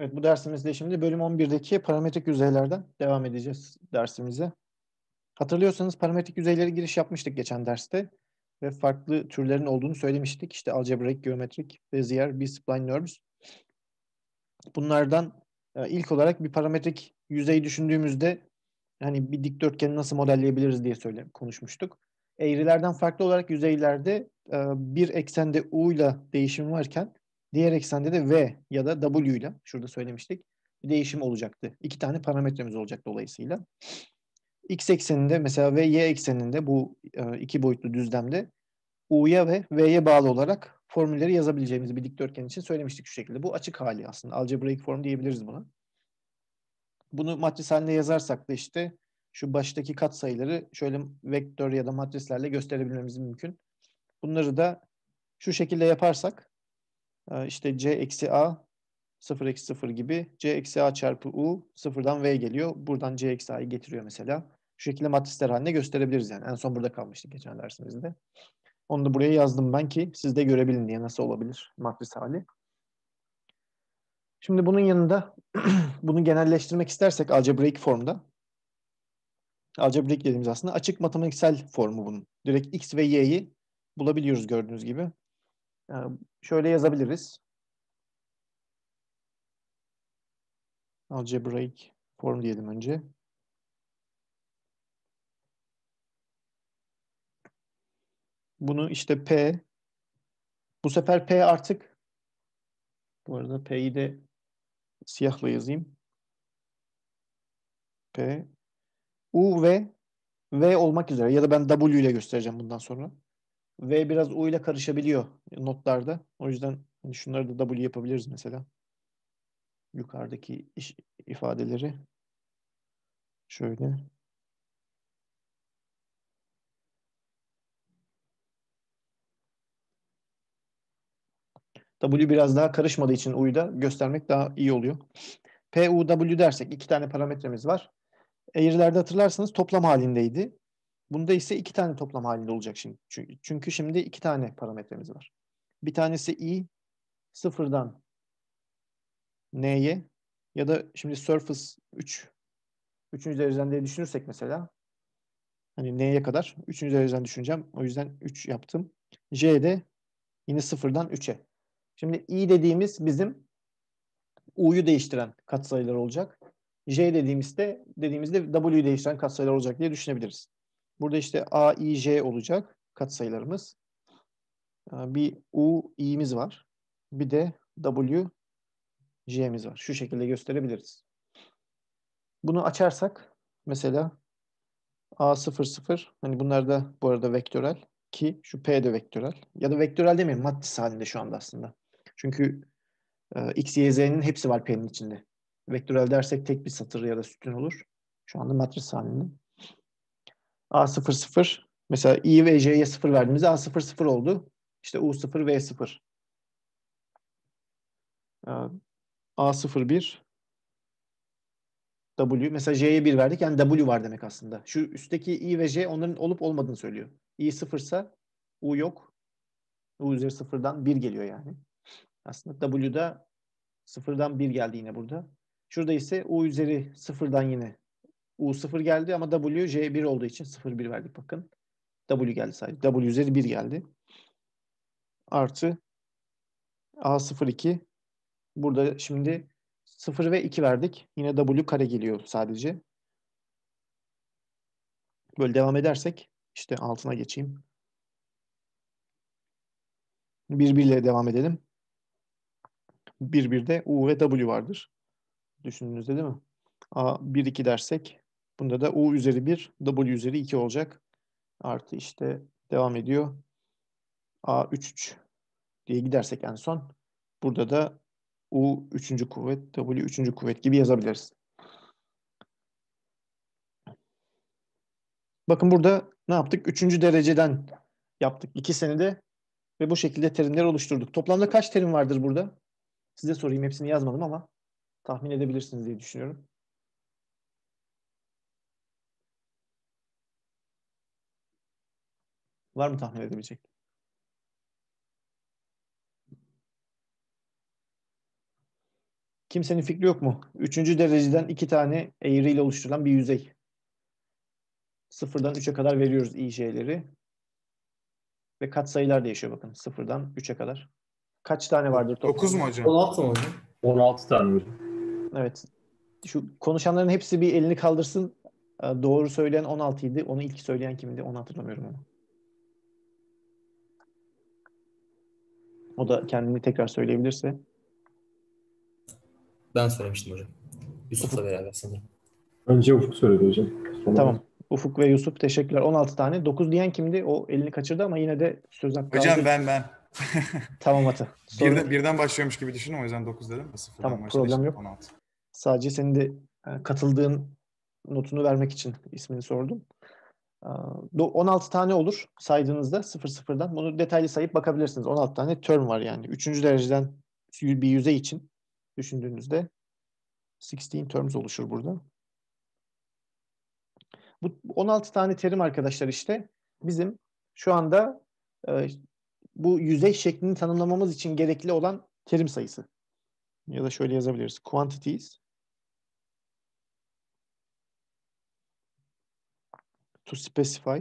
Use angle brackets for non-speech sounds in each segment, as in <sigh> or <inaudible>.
Evet bu dersimizde şimdi bölüm 11'deki parametrik yüzeylerden devam edeceğiz dersimize. Hatırlıyorsanız parametrik yüzeylere giriş yapmıştık geçen derste ve farklı türlerin olduğunu söylemiştik. İşte algebraik, geometrik, bezier, bispline nerves. Bunlardan e, ilk olarak bir parametrik yüzeyi düşündüğümüzde hani bir dikdörtgeni nasıl modelleyebiliriz diye söyle konuşmuştuk. Eğrilerden farklı olarak yüzeylerde e, bir eksende u ile değişim varken Diğer eksende de V ya da W ile şurada söylemiştik bir değişim olacaktı. İki tane parametremiz olacak dolayısıyla. X ekseninde mesela ve Y ekseninde bu e, iki boyutlu düzlemde U'ya ve V'ye bağlı olarak formülleri yazabileceğimizi bir dikdörtgen için söylemiştik şu şekilde. Bu açık hali aslında. Algebraic form diyebiliriz buna. Bunu matris haline yazarsak da işte şu baştaki kat sayıları şöyle vektör ya da matrislerle gösterebilmemiz mümkün. Bunları da şu şekilde yaparsak ee, işte c eksi a 0 eksi 0 gibi c eksi a çarpı u sıfırdan v geliyor. Buradan c eksi a'yı getiriyor mesela. Şu şekilde matrisler haline gösterebiliriz yani. En son burada kalmıştık geçen dersimizde. Onu da buraya yazdım ben ki siz de görebilin diye nasıl olabilir matris hali. Şimdi bunun yanında <clears throat> bunu genelleştirmek istersek algebraik formda algebraik dediğimiz aslında açık matematiksel formu bunun. Direkt x ve y'yi bulabiliyoruz gördüğünüz gibi. Ee, şöyle yazabiliriz. Algebraic form diyelim önce. Bunu işte P bu sefer P artık bu arada P'yi de siyahla yazayım. P U ve V olmak üzere ya da ben W ile göstereceğim bundan sonra. V biraz U ile karışabiliyor notlarda. O yüzden hani şunları da W yapabiliriz mesela. Yukarıdaki iş, ifadeleri şöyle W biraz daha karışmadığı için U'da göstermek daha iyi oluyor. P U W dersek iki tane parametremiz var. Eğrilerde hatırlarsanız toplam halindeydi. Bunda ise iki tane toplam halinde olacak şimdi. Çünkü, çünkü şimdi iki tane parametremiz var. Bir tanesi i sıfırdan n'ye ya da şimdi surface 3 üçüncü dereceden diye düşünürsek mesela hani n'ye kadar üçüncü dereceden düşüneceğim. O yüzden 3 yaptım. J de yine sıfırdan 3'e. Şimdi i dediğimiz bizim u'yu değiştiren katsayılar olacak. J dediğimizde dediğimizde W'yu değiştiren katsayılar olacak diye düşünebiliriz. Burada işte A, I, J olacak katsayılarımız. Ee, bir U, i'miz var. Bir de W, J'miz var. Şu şekilde gösterebiliriz. Bunu açarsak mesela A00 hani bunlar da bu arada vektörel ki şu P de vektörel ya da vektörel demeyeyim matris halinde şu anda aslında. Çünkü e, X, Y, Z'nin hepsi var P'nin içinde. Vektörel dersek tek bir satır ya da sütun olur. Şu anda matris halinde. A00 mesela i ve j'ye 0 verdiğimizde A00 oldu. İşte U0 V0. A01 W. Mesela J'ye 1 verdik. Yani W var demek aslında. Şu üstteki I ve J onların olup olmadığını söylüyor. I sıfırsa U yok. U üzeri sıfırdan 1 geliyor yani. Aslında W'da sıfırdan 1 geldi yine burada. Şurada ise U üzeri sıfırdan yine U0 geldi ama W J1 olduğu için 0-1 verdik bakın. W geldi sadece. W üzeri 1 geldi. Artı A02 burada şimdi 0 ve 2 verdik. Yine W kare geliyor sadece. Böyle devam edersek işte altına geçeyim. Birbiriyle devam edelim. Bir birde U ve W vardır. Düşündüğünüzde değil mi? A1 2 dersek Bunda da U üzeri 1, W üzeri 2 olacak. Artı işte devam ediyor. A33 diye gidersek en son. Burada da U 3. kuvvet, W 3. kuvvet gibi yazabiliriz. Bakın burada ne yaptık? 3. dereceden yaptık 2 senede ve bu şekilde terimler oluşturduk. Toplamda kaç terim vardır burada? Size sorayım hepsini yazmadım ama tahmin edebilirsiniz diye düşünüyorum. Var mı tahmin edebilecek? Kimsenin fikri yok mu? Üçüncü dereceden iki tane eğriyle oluşturulan bir yüzey. Sıfırdan üçe kadar veriyoruz IJ'leri. Ve kat sayılar değişiyor bakın. Sıfırdan üçe kadar. Kaç tane vardır toplamda? 9 mu hocam? 16 mu hocam? altı tane hocam. Evet. Şu konuşanların hepsi bir elini kaldırsın. Ee, doğru söyleyen 16 idi. Onu ilk söyleyen kimdi? Onu hatırlamıyorum ama. O da kendini tekrar söyleyebilirse. Ben söylemiştim hocam. Yusuf'la beraber sanırım. Önce Ufuk söyledi hocam. Sonra tamam. Ufuk ve Yusuf teşekkürler. 16 tane. 9 diyen kimdi? O elini kaçırdı ama yine de söz hakkı Hocam aldı. ben ben. <laughs> tamam Atı. Birden, birden başlıyormuş gibi düşünün o yüzden 9 dedim mi? tamam problem yok. 16. Sadece senin de e, katıldığın notunu vermek için ismini sordum. 16 tane olur saydığınızda 0-0'dan. Bunu detaylı sayıp bakabilirsiniz. 16 tane term var yani. Üçüncü dereceden bir yüzey için düşündüğünüzde 16 terms oluşur burada. Bu 16 tane terim arkadaşlar işte bizim şu anda e, bu yüzey şeklini tanımlamamız için gerekli olan terim sayısı. Ya da şöyle yazabiliriz. Quantities to specify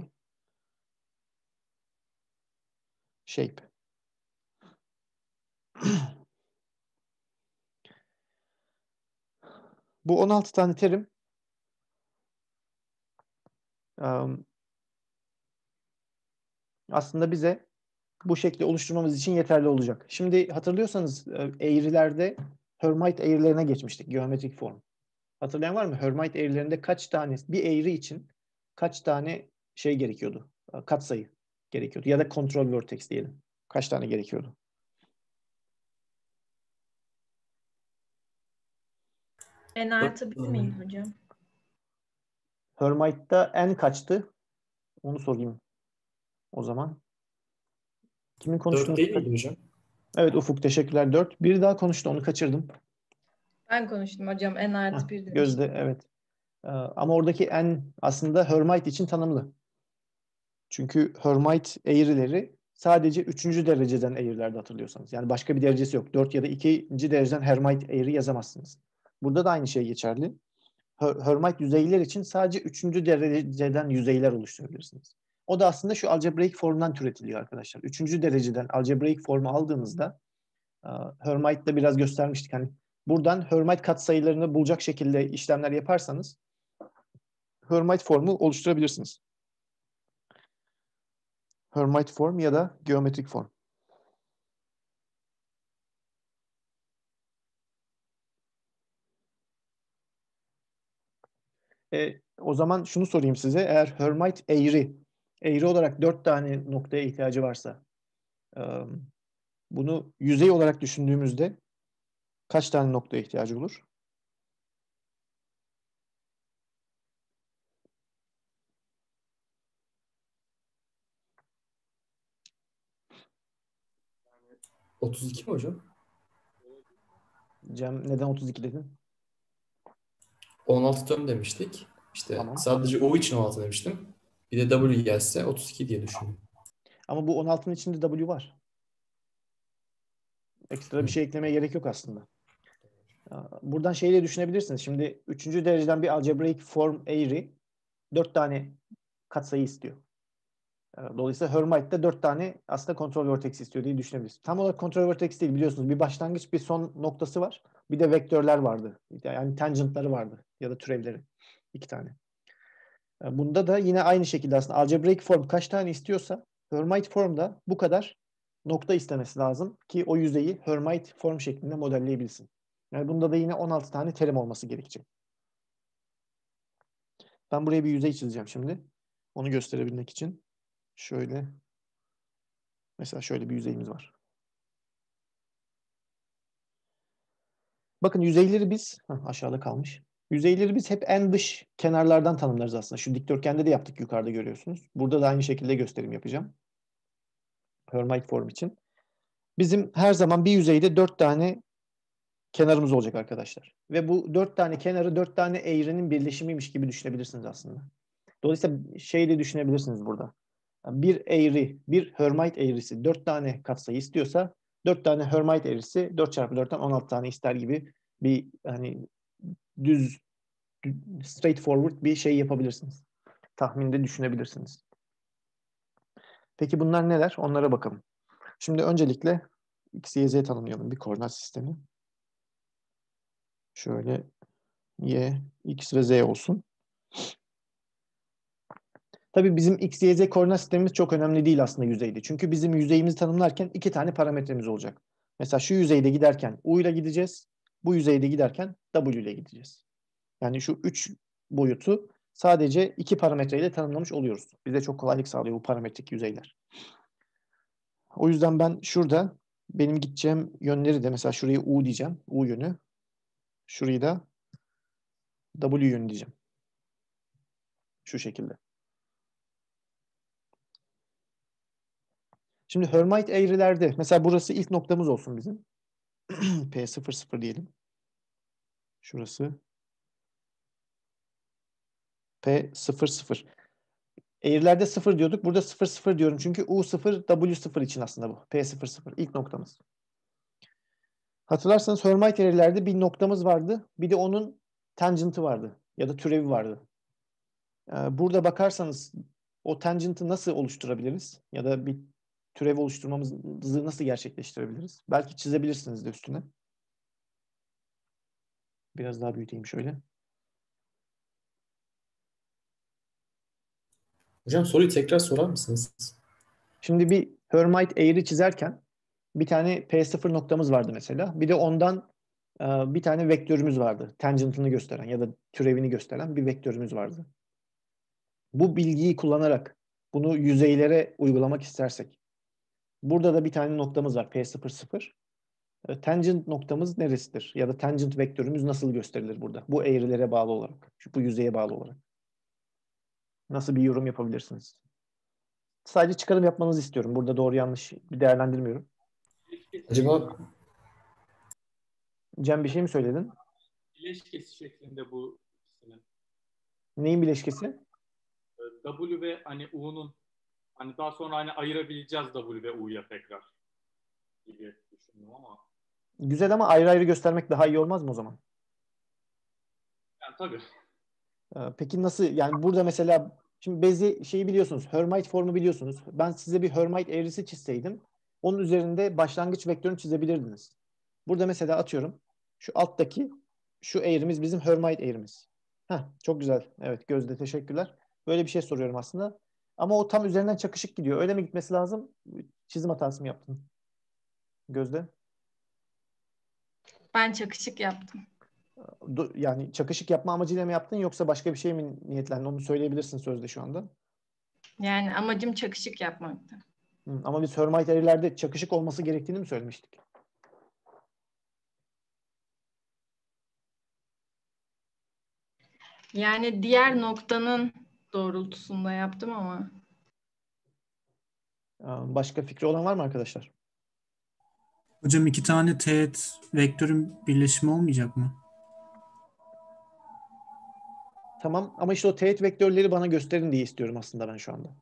shape. Bu 16 tane terim um, aslında bize bu şekli oluşturmamız için yeterli olacak. Şimdi hatırlıyorsanız e, eğrilerde Hermite eğrilerine geçmiştik. Geometrik form. Hatırlayan var mı? Hermite eğrilerinde kaç tane bir eğri için kaç tane şey gerekiyordu? E, kat sayı gerekiyordu ya da kontrol vertex diyelim. Kaç tane gerekiyordu? N artı 1 miyim hocam? Hermite'da N kaçtı? Onu sorayım o zaman. Kimin konuştuğunu... 4 değil hocam? Evet Ufuk teşekkürler 4. Biri daha konuştu onu kaçırdım. Ben konuştum hocam N artı 1 Gözde evet. Ee, ama oradaki en aslında Hermite için tanımlı. Çünkü Hermite eğrileri sadece üçüncü dereceden eğrilerde hatırlıyorsanız. Yani başka bir derecesi yok. Dört ya da ikinci dereceden Hermite eğri yazamazsınız. Burada da aynı şey geçerli. Hermite yüzeyler için sadece üçüncü dereceden yüzeyler oluşturabilirsiniz. O da aslında şu algebraik formdan türetiliyor arkadaşlar. Üçüncü dereceden algebraik formu aldığınızda e, Hermite'da biraz göstermiştik. Hani buradan Hermite katsayılarını bulacak şekilde işlemler yaparsanız Hermite formu oluşturabilirsiniz. Hermite form ya da geometrik form. E, o zaman şunu sorayım size. Eğer Hermite eğri, eğri olarak dört tane noktaya ihtiyacı varsa e, bunu yüzey olarak düşündüğümüzde kaç tane noktaya ihtiyacı olur? 32 mi hocam? Cem neden 32 dedin? 16 dön demiştik. İşte tamam. sadece O için 16 demiştim. Bir de W gelse 32 diye düşündüm. Ama bu 16'nın içinde W var. Ekstra bir şey eklemeye gerek yok aslında. Ee, buradan şeyi düşünebilirsiniz. Şimdi üçüncü dereceden bir algebraik form eğri dört tane katsayı istiyor. E, dolayısıyla Hermite'de dört tane aslında kontrol vertex istiyor diye düşünebiliriz. Tam olarak kontrol vertex değil biliyorsunuz. Bir başlangıç bir son noktası var. Bir de vektörler vardı. Yani tangentları vardı ya da türevleri. iki tane. E, bunda da yine aynı şekilde aslında algebraik form kaç tane istiyorsa Hermite formda bu kadar nokta istemesi lazım ki o yüzeyi Hermite form şeklinde modelleyebilsin. Yani bunda da yine 16 tane terim olması gerekecek. Ben buraya bir yüzey çizeceğim şimdi. Onu gösterebilmek için. Şöyle mesela şöyle bir yüzeyimiz var. Bakın yüzeyleri biz heh, aşağıda kalmış. Yüzeyleri biz hep en dış kenarlardan tanımlarız aslında. Şu dikdörtgende de yaptık yukarıda görüyorsunuz. Burada da aynı şekilde gösterim yapacağım. Hermite form için. Bizim her zaman bir yüzeyde dört tane kenarımız olacak arkadaşlar. Ve bu dört tane kenarı dört tane eğrinin birleşimiymiş gibi düşünebilirsiniz aslında. Dolayısıyla şey de düşünebilirsiniz burada bir eğri, bir Hermite eğrisi dört tane katsayı istiyorsa dört tane Hermite eğrisi dört çarpı dörtten on altı tane ister gibi bir hani düz straightforward bir şey yapabilirsiniz. Tahminde düşünebilirsiniz. Peki bunlar neler? Onlara bakalım. Şimdi öncelikle x, y, z tanımlayalım bir koordinat sistemi. Şöyle y, x ve z olsun. Tabii bizim XYZ koordinat sistemimiz çok önemli değil aslında yüzeyde. Çünkü bizim yüzeyimizi tanımlarken iki tane parametremiz olacak. Mesela şu yüzeyde giderken U ile gideceğiz. Bu yüzeyde giderken W ile gideceğiz. Yani şu üç boyutu sadece iki parametreyle tanımlamış oluyoruz. Bize çok kolaylık sağlıyor bu parametrik yüzeyler. O yüzden ben şurada benim gideceğim yönleri de mesela şurayı U diyeceğim. U yönü. Şurayı da W yönü diyeceğim. Şu şekilde. Şimdi Hermite eğrilerde mesela burası ilk noktamız olsun bizim. <clears throat> P00 diyelim. Şurası. P00. Eğrilerde 0 diyorduk. Burada 00 diyorum. Çünkü U0, W0 için aslında bu. P00 ilk noktamız. Hatırlarsanız Hermite eğrilerde bir noktamız vardı. Bir de onun tangenti vardı. Ya da türevi vardı. Ee, burada bakarsanız o tangenti nasıl oluşturabiliriz? Ya da bir türev oluşturmamızı nasıl gerçekleştirebiliriz? Belki çizebilirsiniz de üstüne. Biraz daha büyüteyim şöyle. Hocam soruyu tekrar sorar mısınız? Şimdi bir Hermite eğri çizerken bir tane P0 noktamız vardı mesela. Bir de ondan e, bir tane vektörümüz vardı. Tangent'ını gösteren ya da türevini gösteren bir vektörümüz vardı. Bu bilgiyi kullanarak bunu yüzeylere uygulamak istersek Burada da bir tane noktamız var P00. Ee, tangent noktamız neresidir? Ya da tangent vektörümüz nasıl gösterilir burada? Bu eğrilere bağlı olarak, şu bu yüzeye bağlı olarak. Nasıl bir yorum yapabilirsiniz? Sadece çıkarım yapmanızı istiyorum. Burada doğru yanlış bir değerlendirmiyorum. Acaba Cem bir şey mi söyledin? Bileşkesi şeklinde bu. Neyin bileşkesi? W ve hani U'nun Hani daha sonra hani ayırabileceğiz W ve U'ya tekrar gibi düşündüm ama. Güzel ama ayrı ayrı göstermek daha iyi olmaz mı o zaman? Yani tabii. Ee, peki nasıl yani burada mesela şimdi bezi şeyi biliyorsunuz Hermite formu biliyorsunuz. Ben size bir Hermite eğrisi çizseydim onun üzerinde başlangıç vektörünü çizebilirdiniz. Burada mesela atıyorum şu alttaki şu eğrimiz bizim Hermite eğrimiz. Heh, çok güzel. Evet Gözde teşekkürler. Böyle bir şey soruyorum aslında. Ama o tam üzerinden çakışık gidiyor. Öyle mi gitmesi lazım? Çizim hatası mı yaptın? Gözde? Ben çakışık yaptım. Yani çakışık yapma amacıyla mı yaptın yoksa başka bir şey mi niyetlendin? Onu söyleyebilirsin sözde şu anda. Yani amacım çakışık yapmaktı. ama biz Hermite çakışık olması gerektiğini mi söylemiştik? Yani diğer noktanın doğrultusunda yaptım ama. Ee, başka fikri olan var mı arkadaşlar? Hocam iki tane teğet vektörün birleşimi olmayacak mı? Tamam ama işte o teğet vektörleri bana gösterin diye istiyorum aslında ben şu anda.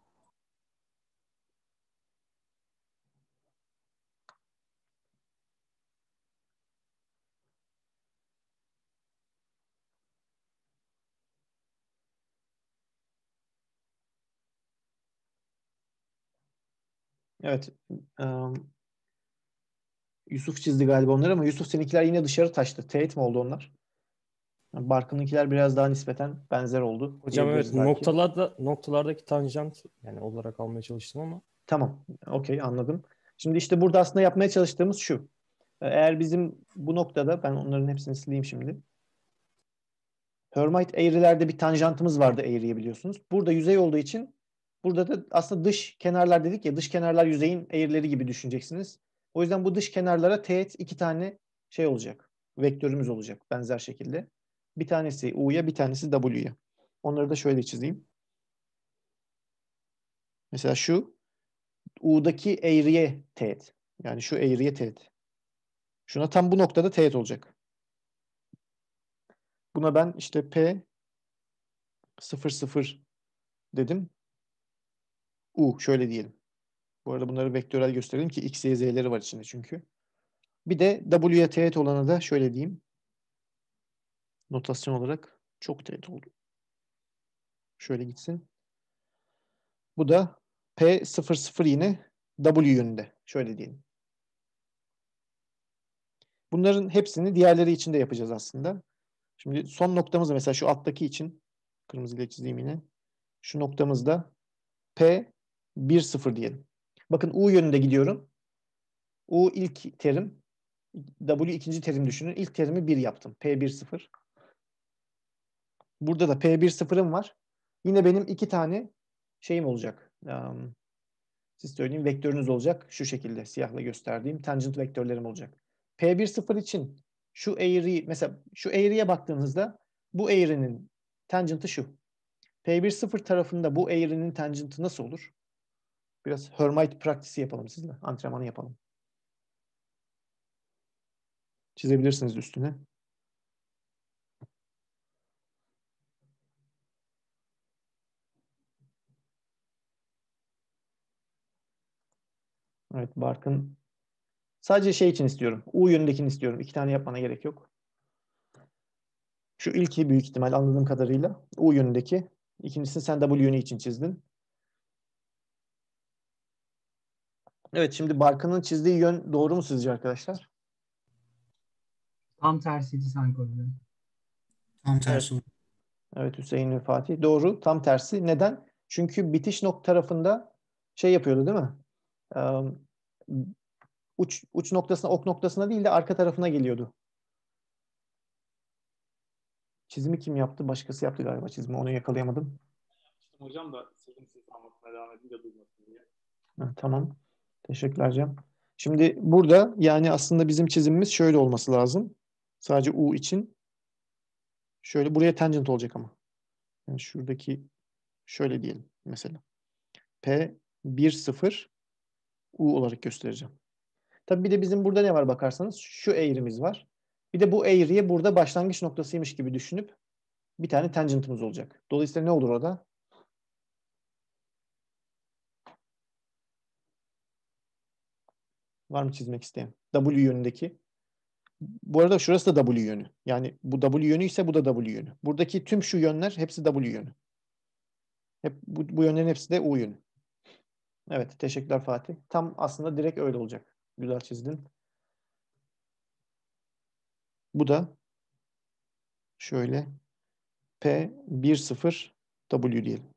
Evet. Um, Yusuf çizdi galiba onları ama Yusuf seninkiler yine dışarı taştı. Teğet mi oldu onlar? Barkın'ınkiler biraz daha nispeten benzer oldu. Hocam evet belki. noktalarda noktalardaki tanjant yani olarak almaya çalıştım ama. Tamam. Okey anladım. Şimdi işte burada aslında yapmaya çalıştığımız şu. Eğer bizim bu noktada ben onların hepsini sileyim şimdi. Hermite eğrilerde bir tanjantımız vardı eğriye biliyorsunuz. Burada yüzey olduğu için Burada da aslında dış kenarlar dedik ya dış kenarlar yüzeyin eğrileri gibi düşüneceksiniz. O yüzden bu dış kenarlara teğet iki tane şey olacak. Vektörümüz olacak benzer şekilde. Bir tanesi U'ya bir tanesi W'ya. Onları da şöyle çizeyim. Mesela şu U'daki eğriye teğet. Yani şu eğriye teğet. Şuna tam bu noktada teğet olacak. Buna ben işte P 00 dedim. U şöyle diyelim. Bu arada bunları vektörel gösterelim ki x, y, z'leri var içinde çünkü. Bir de w'ye teğet olanı da şöyle diyeyim. Notasyon olarak çok teğet oldu. Şöyle gitsin. Bu da P00 yine W yönünde. Şöyle diyelim. Bunların hepsini diğerleri için de yapacağız aslında. Şimdi son noktamız mesela şu alttaki için kırmızıyla çizeyim yine. Şu noktamızda P 1-0 diyelim. Bakın U yönünde gidiyorum. U ilk terim. W ikinci terim düşünün. İlk terimi 1 yaptım. P1 0. Burada da P1 sıfırım var. Yine benim iki tane şeyim olacak. Um, siz söyleyeyim vektörünüz olacak. Şu şekilde siyahla gösterdiğim tangent vektörlerim olacak. P1 sıfır için şu eğri mesela şu eğriye baktığınızda bu eğrinin tangenti şu. P1 sıfır tarafında bu eğrinin tangenti nasıl olur? Biraz Hermite praktisi yapalım sizinle. Antrenmanı yapalım. Çizebilirsiniz üstüne. Evet Bark'ın sadece şey için istiyorum. U yönündekini istiyorum. İki tane yapmana gerek yok. Şu ilki büyük ihtimal anladığım kadarıyla U yönündeki. İkincisini sen W yönü için çizdin. Evet şimdi Barkan'ın çizdiği yön doğru mu sizce arkadaşlar? Tam tersiydi sanki hocam. Tam tersi. Evet. Hüseyin ve Fatih. Doğru tam tersi. Neden? Çünkü bitiş nok tarafında şey yapıyordu değil mi? Ee, uç, uç noktasına ok noktasına değil de arka tarafına geliyordu. Çizimi kim yaptı? Başkası yaptı galiba çizimi. Onu yakalayamadım. Hocam da sözüm siz anlatmaya devam edince duymasın diye. Ha, tamam. Teşekkürler Cem. Şimdi burada yani aslında bizim çizimimiz şöyle olması lazım. Sadece U için. Şöyle buraya tangent olacak ama. Yani şuradaki şöyle diyelim mesela. P 1 0 U olarak göstereceğim. Tabi bir de bizim burada ne var bakarsanız şu eğrimiz var. Bir de bu eğriye burada başlangıç noktasıymış gibi düşünüp bir tane tangentımız olacak. Dolayısıyla ne olur orada? Var mı çizmek isteyen? W yönündeki. Bu arada şurası da W yönü. Yani bu W yönü ise bu da W yönü. Buradaki tüm şu yönler hepsi W yönü. Hep, bu, bu yönlerin hepsi de U yönü. Evet, teşekkürler Fatih. Tam aslında direkt öyle olacak. Güzel çizdin. Bu da şöyle P10 W diyelim.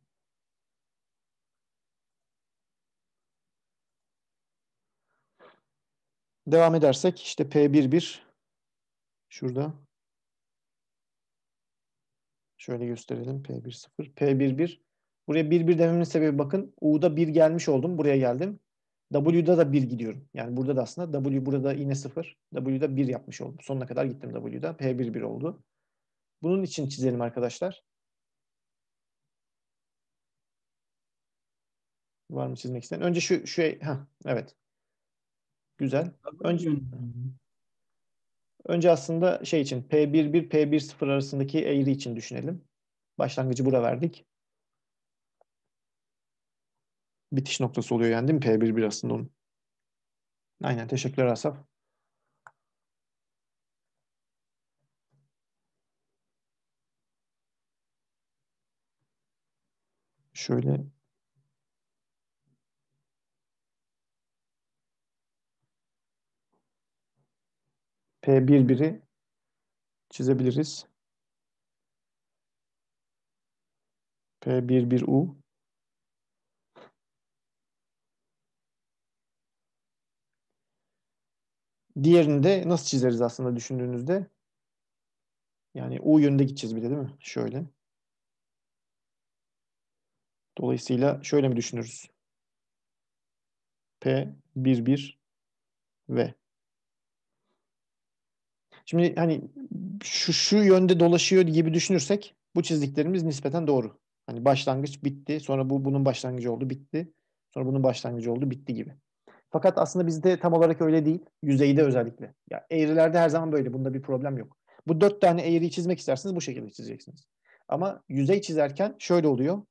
Devam edersek işte P11 şurada. Şöyle gösterelim P10. P11 buraya 11 buraya 11 1 dememin sebebi bakın U'da 1 gelmiş oldum. Buraya geldim. W'da da 1 gidiyorum. Yani burada da aslında W burada yine 0. W'da 1 yapmış oldum. Sonuna kadar gittim W'da. P1 1 oldu. Bunun için çizelim arkadaşlar. Var mı çizmek isteyen? Önce şu, şu heh, evet. Güzel. Önce Önce aslında şey için P1-1 P1-0 arasındaki eğri için düşünelim. Başlangıcı bura verdik. Bitiş noktası oluyor yani değil mi? P1-1 aslında onun. Aynen. Teşekkürler Asaf. Şöyle P11'i çizebiliriz. P11U Diğerini de nasıl çizeriz aslında düşündüğünüzde? Yani U yönündeki çizgi de değil mi? Şöyle. Dolayısıyla şöyle mi düşünürüz? P11 V Şimdi hani şu, şu yönde dolaşıyor gibi düşünürsek bu çizdiklerimiz nispeten doğru. Hani başlangıç bitti, sonra bu bunun başlangıcı oldu bitti, sonra bunun başlangıcı oldu bitti gibi. Fakat aslında bizde tam olarak öyle değil. Yüzeyde özellikle. Ya eğrilerde her zaman böyle. Bunda bir problem yok. Bu dört tane eğriyi çizmek isterseniz bu şekilde çizeceksiniz. Ama yüzey çizerken şöyle oluyor.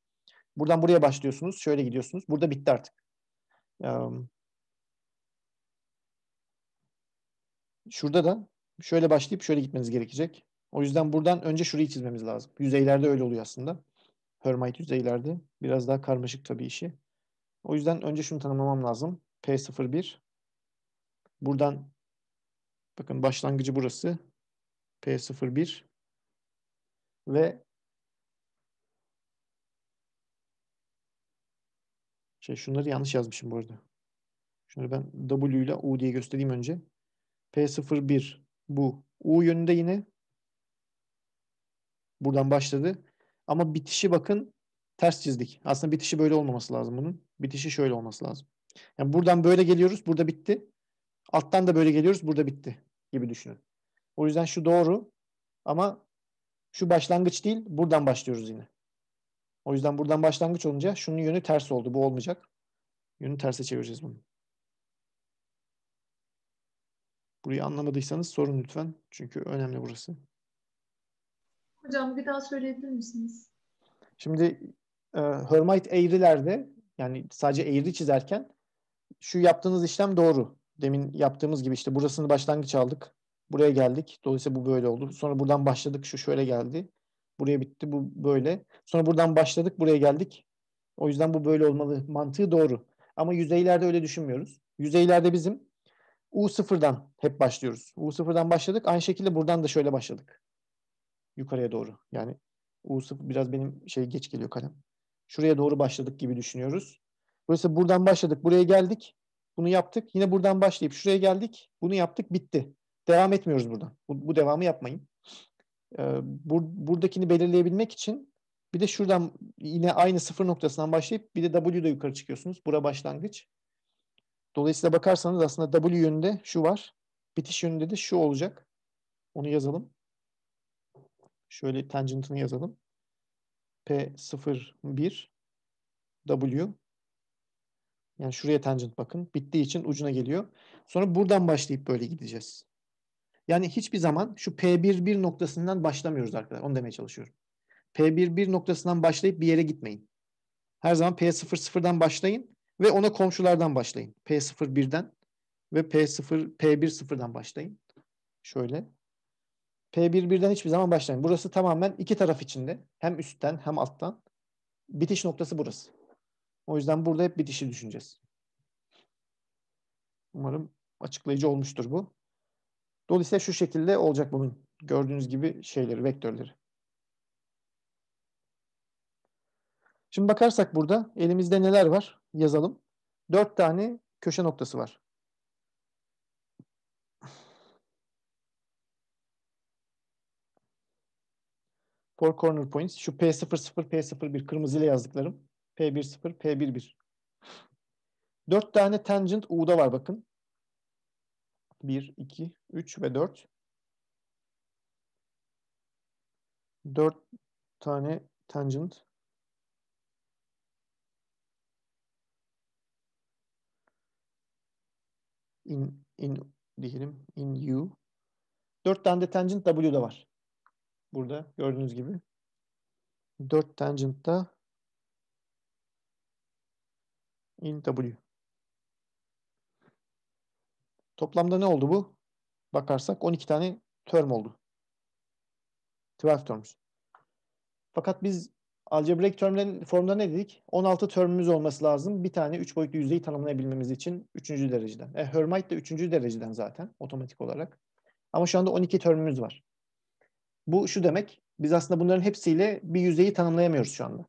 Buradan buraya başlıyorsunuz. Şöyle gidiyorsunuz. Burada bitti artık. şurada da şöyle başlayıp şöyle gitmeniz gerekecek. O yüzden buradan önce şurayı çizmemiz lazım. Yüzeylerde öyle oluyor aslında. Hermite yüzeylerde. Biraz daha karmaşık tabii işi. O yüzden önce şunu tanımlamam lazım. P01 buradan bakın başlangıcı burası. P01 ve şey şunları yanlış yazmışım bu arada. Şunları ben W ile U diye göstereyim önce. P01 bu. U yönünde yine buradan başladı. Ama bitişi bakın ters çizdik. Aslında bitişi böyle olmaması lazım bunun. Bitişi şöyle olması lazım. Yani buradan böyle geliyoruz. Burada bitti. Alttan da böyle geliyoruz. Burada bitti gibi düşünün. O yüzden şu doğru ama şu başlangıç değil. Buradan başlıyoruz yine. O yüzden buradan başlangıç olunca şunun yönü ters oldu. Bu olmayacak. Yönü terse çevireceğiz bunu. Burayı anlamadıysanız sorun lütfen. Çünkü önemli burası. Hocam bir daha söyleyebilir misiniz? Şimdi e, Hermite eğrilerde yani sadece eğri çizerken şu yaptığınız işlem doğru. Demin yaptığımız gibi işte burasını başlangıç aldık. Buraya geldik. Dolayısıyla bu böyle oldu. Sonra buradan başladık. Şu şöyle geldi. Buraya bitti. Bu böyle. Sonra buradan başladık. Buraya geldik. O yüzden bu böyle olmalı. Mantığı doğru. Ama yüzeylerde öyle düşünmüyoruz. Yüzeylerde bizim U0'dan hep başlıyoruz. U0'dan başladık. Aynı şekilde buradan da şöyle başladık. Yukarıya doğru. Yani U0 biraz benim şey geç geliyor kalem. Şuraya doğru başladık gibi düşünüyoruz. Dolayısıyla buradan başladık. Buraya geldik. Bunu yaptık. Yine buradan başlayıp şuraya geldik. Bunu yaptık. Bitti. Devam etmiyoruz buradan. Bu, bu devamı yapmayın. Ee, bur, buradakini belirleyebilmek için bir de şuradan yine aynı sıfır noktasından başlayıp bir de W'da yukarı çıkıyorsunuz. Bura başlangıç. Dolayısıyla bakarsanız aslında W yönünde şu var. Bitiş yönünde de şu olacak. Onu yazalım. Şöyle tangentını yazalım. P01 W yani şuraya tangent bakın. Bittiği için ucuna geliyor. Sonra buradan başlayıp böyle gideceğiz. Yani hiçbir zaman şu P11 noktasından başlamıyoruz arkadaşlar. Onu demeye çalışıyorum. P11 noktasından başlayıp bir yere gitmeyin. Her zaman P00'dan başlayın. Ve ona komşulardan başlayın. P01'den ve P0 P10'dan başlayın. Şöyle. P11'den hiçbir zaman başlayın. Burası tamamen iki taraf içinde. Hem üstten hem alttan. Bitiş noktası burası. O yüzden burada hep bitişi düşüneceğiz. Umarım açıklayıcı olmuştur bu. Dolayısıyla şu şekilde olacak bunun gördüğünüz gibi şeyleri, vektörleri. Şimdi bakarsak burada elimizde neler var? yazalım. Dört tane köşe noktası var. Four corner points. Şu P00, P01 kırmızıyla yazdıklarım. P10, P11. Dört tane tangent U'da var bakın. 1, 2, 3 ve 4. Dört tane tangent. in in diyelim in u. Dört tane de tangent W'da var. Burada gördüğünüz gibi. Dört tangent da in W. Toplamda ne oldu bu? Bakarsak 12 tane term oldu. 12 terms. Fakat biz Algebraik termlerin formda ne dedik? 16 termümüz olması lazım. Bir tane 3 boyutlu yüzeyi tanımlayabilmemiz için 3. dereceden. E, Hermite de 3. dereceden zaten otomatik olarak. Ama şu anda 12 termümüz var. Bu şu demek. Biz aslında bunların hepsiyle bir yüzeyi tanımlayamıyoruz şu anda.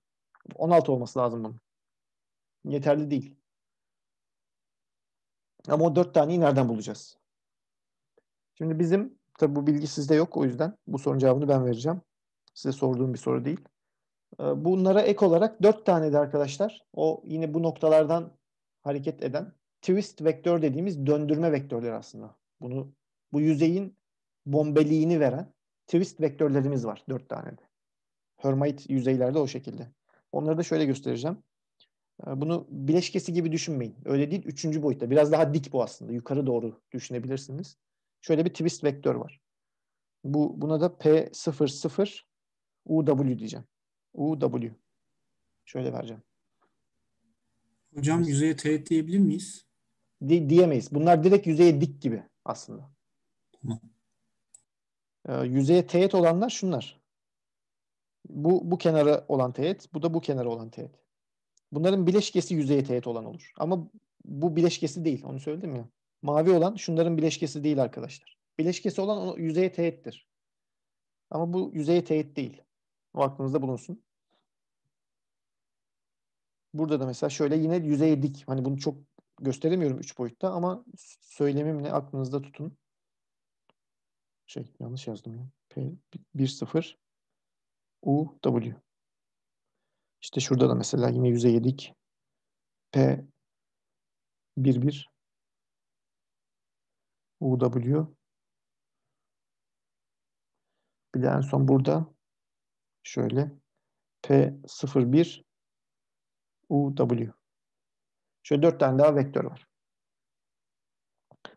16 olması lazım bunun. Yeterli değil. Ama o 4 taneyi nereden bulacağız? Şimdi bizim, tabi bu bilgi sizde yok o yüzden bu sorunun cevabını ben vereceğim. Size sorduğum bir soru değil. Ee, bunlara ek olarak dört tane de arkadaşlar o yine bu noktalardan hareket eden twist vektör dediğimiz döndürme vektörleri aslında. Bunu bu yüzeyin bombeliğini veren twist vektörlerimiz var dört tane de. Hermite yüzeylerde o şekilde. Onları da şöyle göstereceğim. Ee, bunu bileşkesi gibi düşünmeyin. Öyle değil üçüncü boyutta. Biraz daha dik bu aslında. Yukarı doğru düşünebilirsiniz. Şöyle bir twist vektör var. Bu, buna da P00 UW diyeceğim. UW. Şöyle vereceğim. Hocam yüzeye teğet diyebilir miyiz? Di diyemeyiz. Bunlar direkt yüzeye dik gibi aslında. Ee, yüzeye teğet olanlar şunlar. Bu, bu kenara olan teğet, bu da bu kenara olan teğet. Bunların bileşkesi yüzeye teğet olan olur. Ama bu bileşkesi değil. Onu söyledim ya. Mavi olan şunların bileşkesi değil arkadaşlar. Bileşkesi olan yüzeye teğettir. Ama bu yüzeye teğet değil. O aklınızda bulunsun. Burada da mesela şöyle yine yüzeye dik. Hani bunu çok gösteremiyorum 3 boyutta ama söylemimle aklınızda tutun. Şey yanlış yazdım ya. P 1 0 U W. İşte şurada da mesela yine yüzeye dik. P 1 1 U W. Bir de en son burada Şöyle P01 UW. Şöyle dört tane daha vektör var.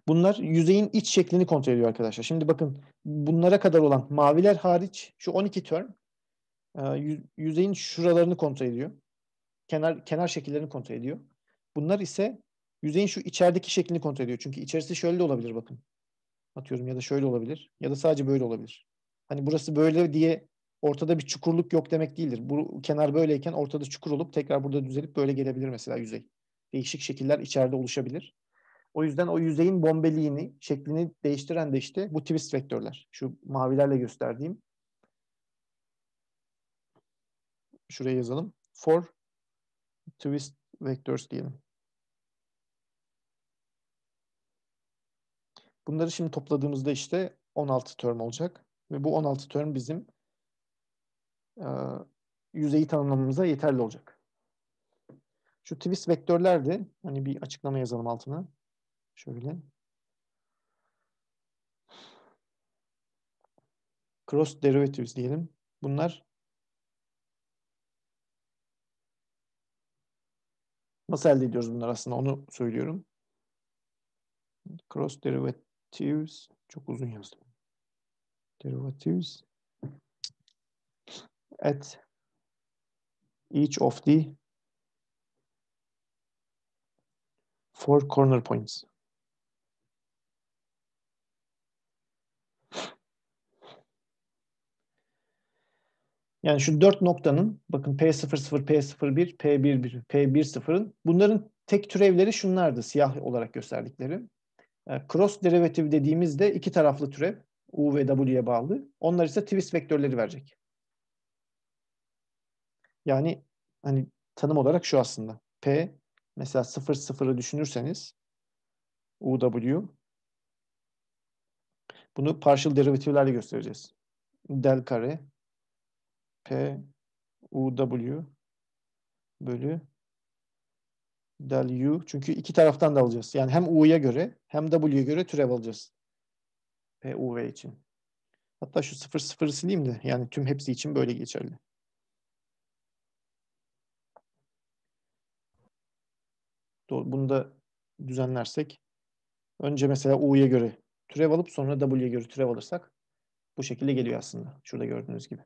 Bunlar yüzeyin iç şeklini kontrol ediyor arkadaşlar. Şimdi bakın bunlara kadar olan maviler hariç şu 12 term yüzeyin şuralarını kontrol ediyor. Kenar kenar şekillerini kontrol ediyor. Bunlar ise yüzeyin şu içerideki şeklini kontrol ediyor. Çünkü içerisi şöyle de olabilir bakın. Atıyorum ya da şöyle olabilir ya da sadece böyle olabilir. Hani burası böyle diye ortada bir çukurluk yok demek değildir. Bu kenar böyleyken ortada çukur olup tekrar burada düzelip böyle gelebilir mesela yüzey. Değişik şekiller içeride oluşabilir. O yüzden o yüzeyin bombeliğini, şeklini değiştiren de işte bu twist vektörler. Şu mavilerle gösterdiğim. Şuraya yazalım. For twist vectors diyelim. Bunları şimdi topladığımızda işte 16 term olacak. Ve bu 16 term bizim e, yüzeyi tanımlamamıza yeterli olacak. Şu twist vektörler de hani bir açıklama yazalım altına. Şöyle. Cross derivatives diyelim. Bunlar nasıl elde ediyoruz bunlar aslında onu söylüyorum. Cross derivatives çok uzun yazdım. Derivatives at each of the four corner points. Yani şu dört noktanın bakın P00, P01, P11, P10'ın bunların tek türevleri şunlardı siyah olarak gösterdikleri. Ee, cross derivative dediğimizde iki taraflı türev U ve W'ye bağlı. Onlar ise twist vektörleri verecek. Yani hani tanım olarak şu aslında. P mesela 0 0'ı düşünürseniz UW bunu partial derivatiflerle göstereceğiz. Del kare P UW bölü del U. Çünkü iki taraftan da alacağız. Yani hem U'ya göre hem W'ye göre türev alacağız. P U V için. Hatta şu 0 sıfır, 0'ı sileyim de yani tüm hepsi için böyle geçerli. Bunu da düzenlersek önce mesela U'ya göre türev alıp sonra W'ye göre türev alırsak bu şekilde geliyor aslında. Şurada gördüğünüz gibi.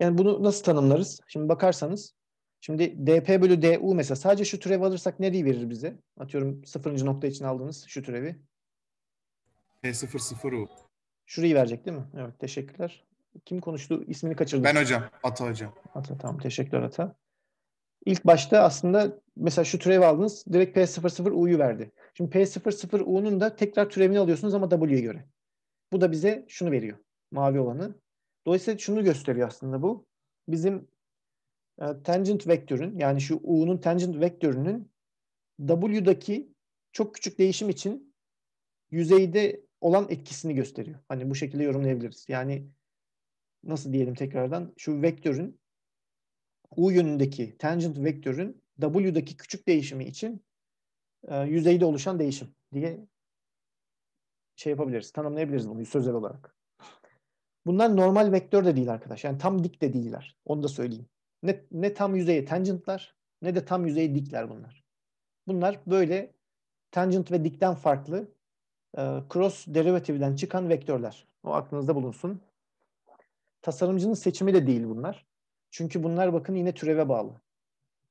Yani bunu nasıl tanımlarız? Şimdi bakarsanız şimdi dp bölü du mesela sadece şu türevi alırsak nereyi verir bize? Atıyorum sıfırıncı nokta için aldığınız şu türevi. P00 u. Şurayı verecek değil mi? Evet teşekkürler. Kim konuştu? İsmini kaçırdım. Ben hocam. Ata hocam. Ata tamam. Teşekkürler Ata. İlk başta aslında mesela şu türev aldınız. Direkt P00U'yu verdi. Şimdi P00U'nun da tekrar türevini alıyorsunuz ama W'ye göre. Bu da bize şunu veriyor. Mavi olanı. Dolayısıyla şunu gösteriyor aslında bu. Bizim e, tangent vektörün yani şu U'nun tangent vektörünün W'daki çok küçük değişim için yüzeyde olan etkisini gösteriyor. Hani bu şekilde yorumlayabiliriz. Yani nasıl diyelim tekrardan şu vektörün U yönündeki tangent vektörün W'daki küçük değişimi için e, yüzeyde oluşan değişim diye şey yapabiliriz. Tanımlayabiliriz bunu sözel olarak. Bunlar normal vektör de değil arkadaş. Yani tam dik de değiller. Onu da söyleyeyim. Ne, ne tam yüzeye tangentlar ne de tam yüzeye dikler bunlar. Bunlar böyle tangent ve dikten farklı ee, cross derivative'den çıkan vektörler. O aklınızda bulunsun. Tasarımcının seçimi de değil bunlar. Çünkü bunlar bakın yine türeve bağlı.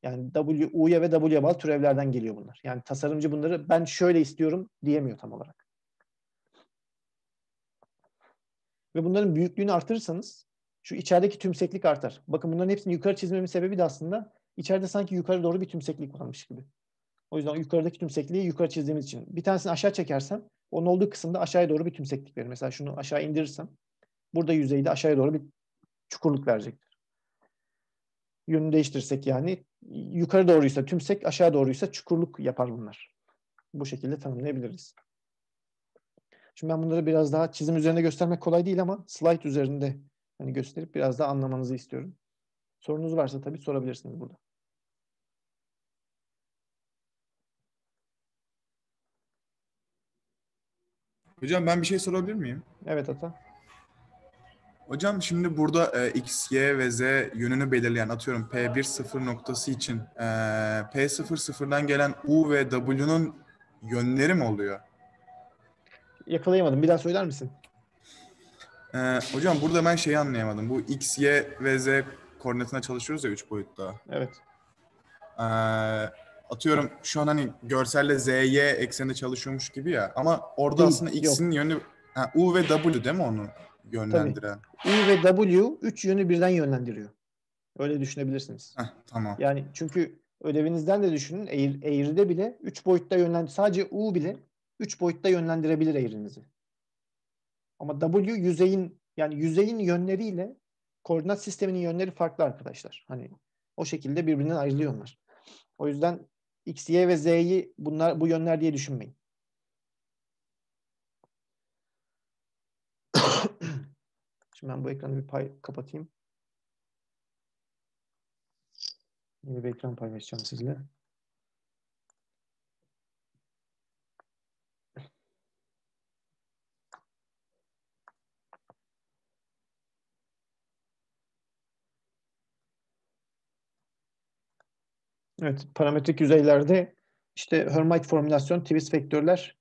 Yani W, U'ya ve w'ye bağlı türevlerden geliyor bunlar. Yani tasarımcı bunları ben şöyle istiyorum diyemiyor tam olarak. Ve bunların büyüklüğünü artırırsanız şu içerideki tümseklik artar. Bakın bunların hepsini yukarı çizmemin sebebi de aslında içeride sanki yukarı doğru bir tümseklik varmış gibi. O yüzden yukarıdaki tümsekliği yukarı çizdiğimiz için. Bir tanesini aşağı çekersem onun olduğu kısımda aşağıya doğru bir tümseklik verir. Mesela şunu aşağı indirirsem burada yüzeyde aşağıya doğru bir çukurluk verecektir. Yönü değiştirsek yani yukarı doğruysa tümsek, aşağı doğruysa çukurluk yapar bunlar. Bu şekilde tanımlayabiliriz. Şimdi ben bunları biraz daha çizim üzerinde göstermek kolay değil ama slide üzerinde hani gösterip biraz daha anlamanızı istiyorum. Sorunuz varsa tabii sorabilirsiniz burada. Hocam ben bir şey sorabilir miyim? Evet Ata. Hocam şimdi burada e, X, Y ve Z yönünü belirleyen atıyorum P1 sıfır noktası için e, P0 sıfırdan gelen U ve W'nun yönleri mi oluyor? Yakalayamadım. Bir daha söyler misin? E, hocam burada ben şeyi anlayamadım. Bu X, Y ve Z koordinatına çalışıyoruz ya 3 boyutta. Evet. E, atıyorum şu an hani görselle ZY ekseninde çalışıyormuş gibi ya. Ama orada Değil, aslında X'in yönü ha, U ve W değil mi onu yönlendiren? Tabii. U ve W üç yönü birden yönlendiriyor. Öyle düşünebilirsiniz. Heh, tamam. Yani çünkü ödevinizden de düşünün. eğri eğride bile 3 boyutta yönlendir. Sadece U bile 3 boyutta yönlendirebilir eğrinizi. Ama W yüzeyin yani yüzeyin yönleriyle koordinat sisteminin yönleri farklı arkadaşlar. Hani o şekilde birbirinden ayrılıyorlar. O yüzden X, Y ve Z'yi bunlar bu yönler diye düşünmeyin. <coughs> Şimdi ben bu ekranı bir pay kapatayım. Yine bir ekran paylaşacağım sizinle. Evet, parametrik yüzeylerde işte Hermite formülasyon, twist vektörler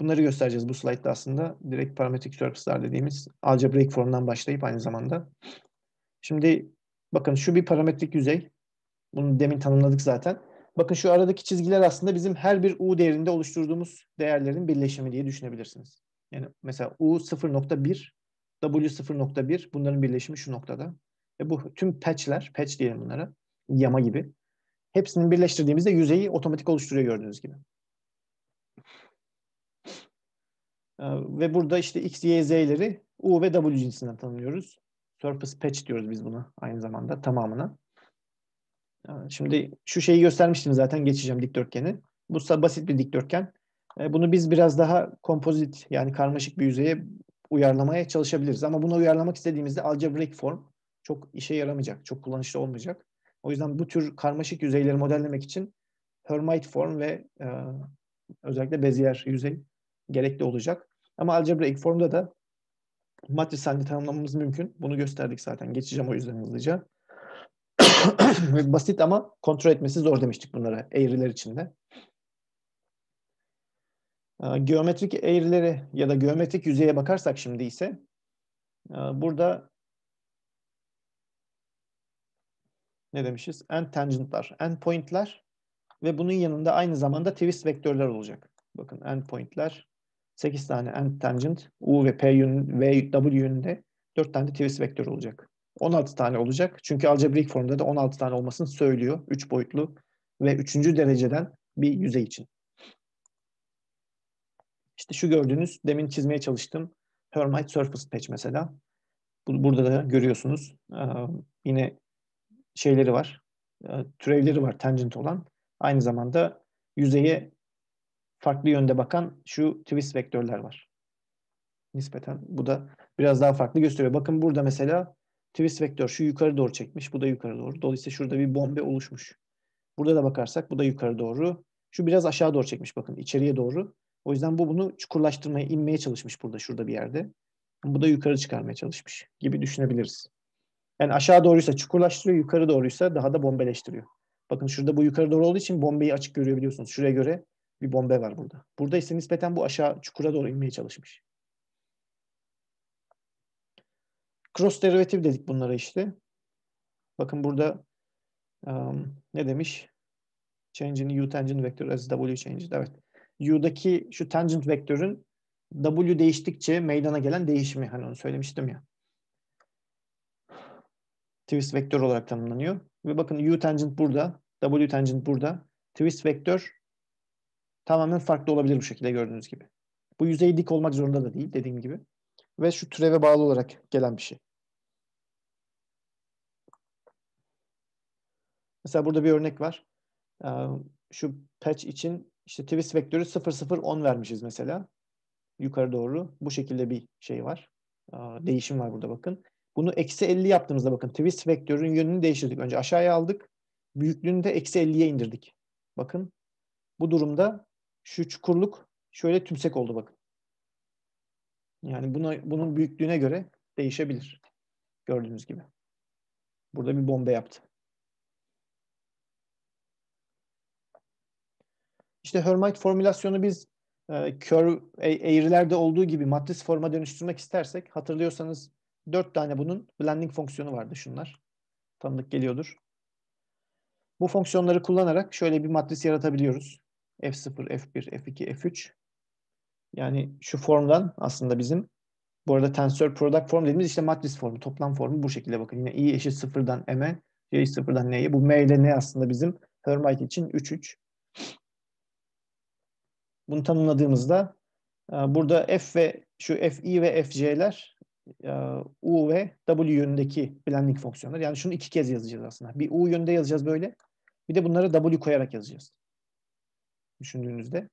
bunları göstereceğiz bu slaytta aslında. Direkt parametrik surface'lar dediğimiz algebraik formdan başlayıp aynı zamanda. Şimdi bakın şu bir parametrik yüzey. Bunu demin tanımladık zaten. Bakın şu aradaki çizgiler aslında bizim her bir U değerinde oluşturduğumuz değerlerin birleşimi diye düşünebilirsiniz. Yani mesela U 0.1, W 0.1 bunların birleşimi şu noktada. Ve bu tüm patchler, patch diyelim bunlara, yama gibi. Hepsini birleştirdiğimizde yüzeyi otomatik oluşturuyor gördüğünüz gibi. Ee, ve burada işte X, Y, Z'leri U ve W cinsinden tanımlıyoruz. Surface Patch diyoruz biz bunu aynı zamanda tamamına. Ee, şimdi şu şeyi göstermiştim zaten geçeceğim dikdörtgeni. Bu basit bir dikdörtgen. Ee, bunu biz biraz daha kompozit yani karmaşık bir yüzeye uyarlamaya çalışabiliriz. Ama bunu uyarlamak istediğimizde algebraic form çok işe yaramayacak, çok kullanışlı olmayacak. O yüzden bu tür karmaşık yüzeyleri modellemek için Hermite form ve e, özellikle Bezier yüzey gerekli olacak. Ama algebraik formda da matris halini tanımlamamız mümkün. Bunu gösterdik zaten. Geçeceğim o yüzden hızlıca. <coughs> Basit ama kontrol etmesi zor demiştik bunlara eğriler içinde. E, geometrik eğrileri ya da geometrik yüzeye bakarsak şimdi ise e, burada ne demişiz? End tangentlar, end pointler ve bunun yanında aynı zamanda twist vektörler olacak. Bakın end pointler, 8 tane end tangent, U ve P yönü v, W yönünde 4 tane twist vektörü olacak. 16 tane olacak. Çünkü algebraik formda da 16 tane olmasını söylüyor. 3 boyutlu ve 3. dereceden bir yüzey için. İşte şu gördüğünüz demin çizmeye çalıştığım Hermite Surface Patch mesela. Burada da görüyorsunuz. Ee, yine şeyleri var. Ee, türevleri var tangent olan. Aynı zamanda yüzeye farklı yönde bakan şu twist vektörler var. Nispeten bu da biraz daha farklı gösteriyor. Bakın burada mesela twist vektör şu yukarı doğru çekmiş. Bu da yukarı doğru. Dolayısıyla şurada bir bombe oluşmuş. Burada da bakarsak bu da yukarı doğru. Şu biraz aşağı doğru çekmiş bakın içeriye doğru. O yüzden bu bunu çukurlaştırmaya, inmeye çalışmış burada şurada bir yerde. Bu da yukarı çıkarmaya çalışmış gibi düşünebiliriz. Yani aşağı doğruysa çukurlaştırıyor, yukarı doğruysa daha da bombeleştiriyor. Bakın şurada bu yukarı doğru olduğu için bombeyi açık görüyor biliyorsunuz. Şuraya göre bir bombe var burada. Burada ise nispeten bu aşağı çukura doğru inmeye çalışmış. Cross derivative dedik bunlara işte. Bakın burada um, ne demiş? Change in U tangent vector as W changes. Evet. U'daki şu tangent vektörün W değiştikçe meydana gelen değişimi. Hani onu söylemiştim ya twist vektör olarak tanımlanıyor. Ve bakın u tangent burada, w tangent burada. Twist vektör tamamen farklı olabilir bu şekilde gördüğünüz gibi. Bu yüzey dik olmak zorunda da değil dediğim gibi. Ve şu türeve bağlı olarak gelen bir şey. Mesela burada bir örnek var. Ee, şu patch için işte twist vektörü 0 0 10 vermişiz mesela. Yukarı doğru bu şekilde bir şey var. Ee, değişim var burada bakın. Bunu eksi 50 yaptığımızda bakın twist vektörün yönünü değiştirdik. Önce aşağıya aldık. Büyüklüğünü de eksi 50'ye indirdik. Bakın bu durumda şu çukurluk şöyle tümsek oldu bakın. Yani buna, bunun büyüklüğüne göre değişebilir. Gördüğünüz gibi. Burada bir bomba yaptı. İşte Hermite formülasyonu biz e, curve, e, eğrilerde olduğu gibi matris forma dönüştürmek istersek hatırlıyorsanız Dört tane bunun blending fonksiyonu vardı şunlar. Tanıdık geliyordur. Bu fonksiyonları kullanarak şöyle bir matris yaratabiliyoruz. F0, F1, F2, F3. Yani şu formdan aslında bizim bu arada tensör product form dediğimiz işte matris formu, toplam formu bu şekilde bakın. Yine i eşit sıfırdan m'e, j eşit sıfırdan n'ye. Bu m ile n aslında bizim Hermite için 3, 3. Bunu tanımladığımızda e, burada f ve şu f i ve f j'ler ee, U ve W yönündeki blending fonksiyonlar. Yani şunu iki kez yazacağız aslında. Bir U yönünde yazacağız böyle. Bir de bunları W koyarak yazacağız. Düşündüğünüzde.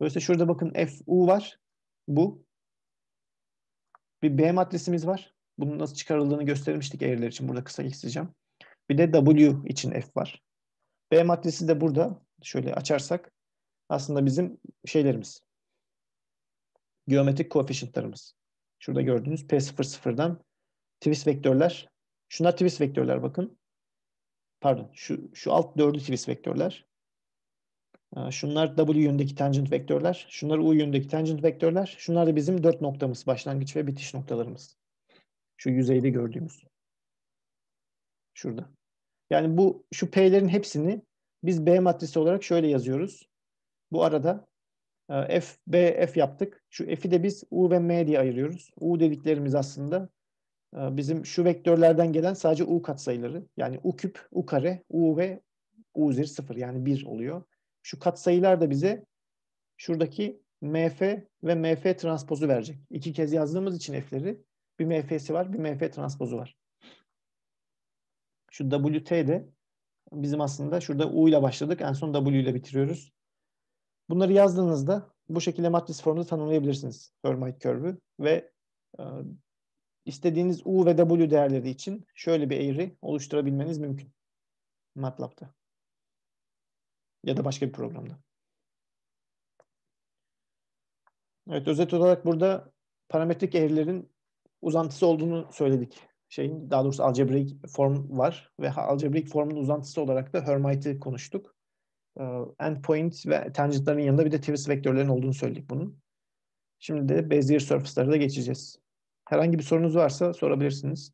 Dolayısıyla şurada bakın F U var. Bu. Bir B matrisimiz var. Bunun nasıl çıkarıldığını göstermiştik eğriler için. Burada kısa keseceğim. Bir de W için F var. B matrisi de burada. Şöyle açarsak aslında bizim şeylerimiz. Geometrik koeficientlarımız. Şurada gördüğünüz P00'dan twist vektörler. Şunlar twist vektörler bakın. Pardon şu, şu alt dördü twist vektörler. Ee, şunlar W yönündeki tangent vektörler. Şunlar U yönündeki tangent vektörler. Şunlar da bizim dört noktamız. Başlangıç ve bitiş noktalarımız. Şu yüzeyde gördüğümüz. Şurada. Yani bu şu P'lerin hepsini biz B matrisi olarak şöyle yazıyoruz. Bu arada F, B, F yaptık. Şu F'i de biz U ve M diye ayırıyoruz. U dediklerimiz aslında e, bizim şu vektörlerden gelen sadece U katsayıları. Yani U küp, U kare, U ve U üzeri sıfır yani bir oluyor. Şu katsayılar da bize şuradaki MF ve MF transpozu verecek. İki kez yazdığımız için F'leri bir MF'si var, bir MF transpozu var. Şu WT de bizim aslında şurada U ile başladık. En son W ile bitiriyoruz. Bunları yazdığınızda bu şekilde matris formunda tanımlayabilirsiniz Fermite Curve'ü ve e, istediğiniz U ve W değerleri için şöyle bir eğri oluşturabilmeniz mümkün MATLAB'da ya da başka bir programda. Evet özet olarak burada parametrik eğrilerin uzantısı olduğunu söyledik. Şeyin daha doğrusu algebraik form var ve algebraik formun uzantısı olarak da Hermite'i konuştuk. Ee, endpoint ve tangentların yanında bir de twist vektörlerin olduğunu söyledik bunun. Şimdi de bezier surface'lara da geçeceğiz. Herhangi bir sorunuz varsa sorabilirsiniz.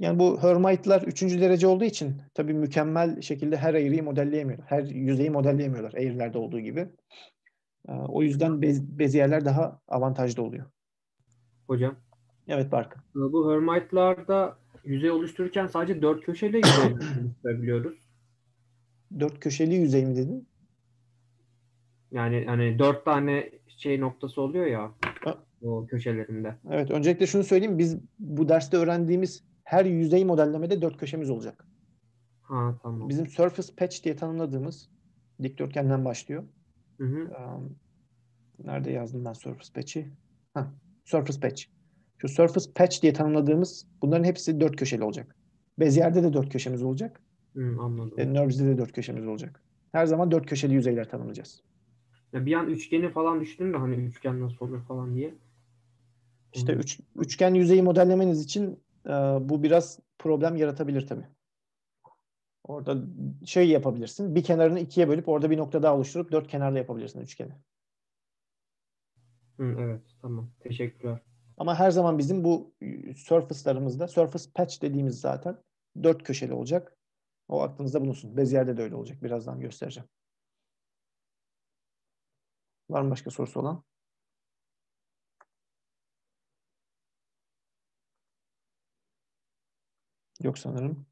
Yani bu Hermite'lar üçüncü derece olduğu için tabii mükemmel şekilde her eğriyi modelleyemiyor. Her yüzeyi modelleyemiyorlar eğrilerde olduğu gibi. Ee, o yüzden bez, beziyerler daha avantajlı oluyor. Hocam. Evet Barkın. Bu Hermite'larda yüzey oluştururken sadece dört köşeyle yüzey <clears throat> oluşturabiliyoruz. Dört köşeli yüzey mi dedin? Yani hani dört tane şey noktası oluyor ya o köşelerinde. Evet öncelikle şunu söyleyeyim biz bu derste öğrendiğimiz her yüzey modellemede dört köşemiz olacak. Ha tamam. Bizim surface patch diye tanımladığımız dikdörtgenden başlıyor. Hı hı. Um, nerede yazdım ben surface patch'i? Ha, surface patch. Şu surface patch diye tanımladığımız bunların hepsi dört köşeli olacak. Beziyer'de de dört köşemiz olacak. Hmm, anladım. E, de dört köşemiz olacak. Her zaman dört köşeli yüzeyler tanımlayacağız. Ya bir an üçgeni falan düşündüm de hani üçgen nasıl olur falan diye. İşte üç, üçgen yüzeyi modellemeniz için e, bu biraz problem yaratabilir tabii. Orada şey yapabilirsin. Bir kenarını ikiye bölüp orada bir nokta daha oluşturup dört kenarla yapabilirsin üçgeni. Hı, evet tamam. Teşekkürler. Ama her zaman bizim bu surface'larımızda surface patch dediğimiz zaten dört köşeli olacak. O aklınızda bulunsun. Beziyer'de de öyle olacak. Birazdan göstereceğim. Var mı başka sorusu olan? Yok sanırım.